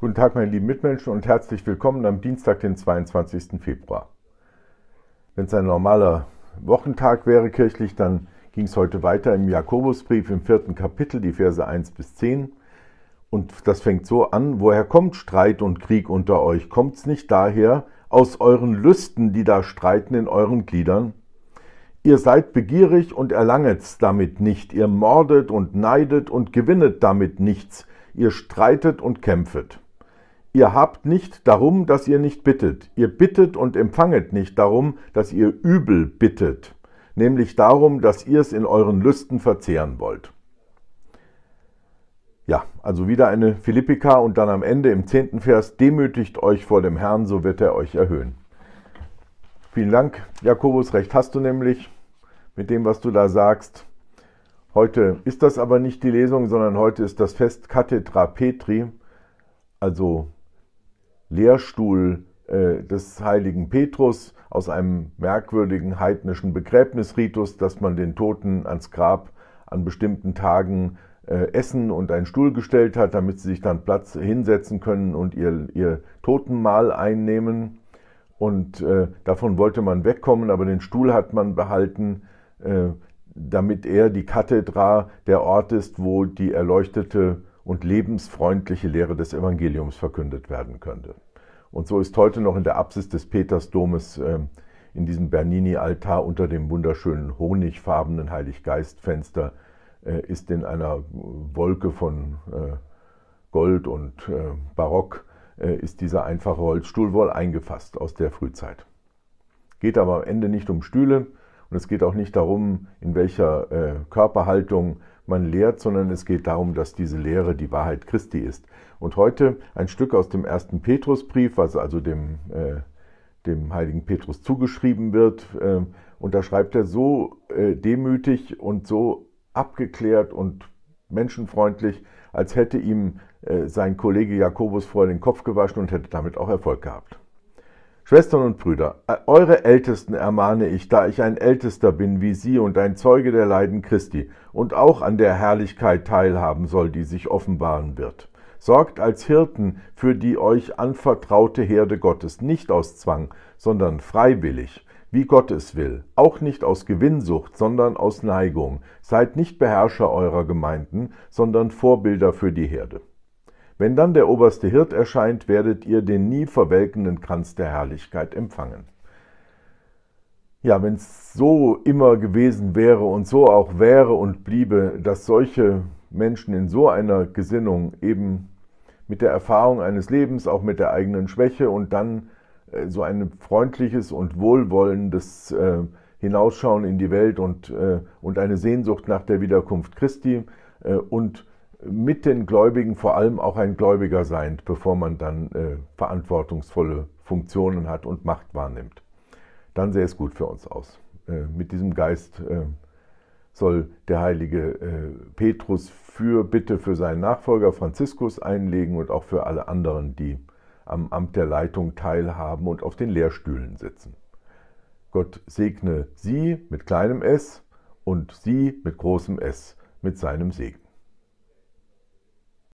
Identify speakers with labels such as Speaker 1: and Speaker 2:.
Speaker 1: Guten Tag, meine lieben Mitmenschen und herzlich willkommen am Dienstag, den 22. Februar. Wenn es ein normaler Wochentag wäre kirchlich, dann ging es heute weiter im Jakobusbrief im vierten Kapitel, die Verse 1 bis 10. Und das fängt so an, woher kommt Streit und Krieg unter euch? Kommt es nicht daher aus euren Lüsten, die da streiten in euren Gliedern? Ihr seid begierig und erlanget's damit nicht, ihr mordet und neidet und gewinnet damit nichts, ihr streitet und kämpfet. Ihr habt nicht darum, dass ihr nicht bittet. Ihr bittet und empfanget nicht darum, dass ihr übel bittet, nämlich darum, dass ihr es in euren Lüsten verzehren wollt. Ja, also wieder eine Philippika und dann am Ende im zehnten Vers, demütigt euch vor dem Herrn, so wird er euch erhöhen. Vielen Dank, Jakobus, recht hast du nämlich mit dem, was du da sagst. Heute ist das aber nicht die Lesung, sondern heute ist das Fest Kathedra Petri, also Lehrstuhl äh, des heiligen Petrus aus einem merkwürdigen heidnischen Begräbnisritus, dass man den Toten ans Grab an bestimmten Tagen äh, Essen und einen Stuhl gestellt hat, damit sie sich dann Platz hinsetzen können und ihr, ihr Totenmahl einnehmen. Und äh, davon wollte man wegkommen, aber den Stuhl hat man behalten, äh, damit er die Kathedra der Ort ist, wo die erleuchtete und lebensfreundliche Lehre des Evangeliums verkündet werden könnte. Und so ist heute noch in der Apsis des Petersdomes ähm, in diesem Bernini-Altar unter dem wunderschönen honigfarbenen Heiliggeistfenster äh, ist in einer Wolke von äh, Gold und äh, Barock äh, ist dieser einfache Holzstuhl wohl eingefasst aus der Frühzeit. Geht aber am Ende nicht um Stühle, und es geht auch nicht darum, in welcher äh, Körperhaltung man lehrt, sondern es geht darum, dass diese Lehre die Wahrheit Christi ist. Und heute ein Stück aus dem ersten Petrusbrief, was also dem, äh, dem heiligen Petrus zugeschrieben wird. Äh, und da schreibt er so äh, demütig und so abgeklärt und menschenfreundlich, als hätte ihm äh, sein Kollege Jakobus vorher den Kopf gewaschen und hätte damit auch Erfolg gehabt. Schwestern und Brüder, eure Ältesten ermahne ich, da ich ein Ältester bin wie sie und ein Zeuge der Leiden Christi und auch an der Herrlichkeit teilhaben soll, die sich offenbaren wird. Sorgt als Hirten für die euch anvertraute Herde Gottes, nicht aus Zwang, sondern freiwillig, wie Gott es will, auch nicht aus Gewinnsucht, sondern aus Neigung. Seid nicht Beherrscher eurer Gemeinden, sondern Vorbilder für die Herde. Wenn dann der oberste Hirt erscheint, werdet ihr den nie verwelkenden Kranz der Herrlichkeit empfangen. Ja, wenn es so immer gewesen wäre und so auch wäre und bliebe, dass solche Menschen in so einer Gesinnung eben mit der Erfahrung eines Lebens, auch mit der eigenen Schwäche und dann äh, so ein freundliches und wohlwollendes äh, Hinausschauen in die Welt und, äh, und eine Sehnsucht nach der Wiederkunft Christi äh, und mit den Gläubigen vor allem auch ein Gläubiger sein, bevor man dann äh, verantwortungsvolle Funktionen hat und Macht wahrnimmt. Dann sähe es gut für uns aus. Äh, mit diesem Geist äh, soll der heilige äh, Petrus für Bitte für seinen Nachfolger Franziskus einlegen und auch für alle anderen, die am Amt der Leitung teilhaben und auf den Lehrstühlen sitzen. Gott segne sie mit kleinem S und sie mit großem S mit seinem Segen.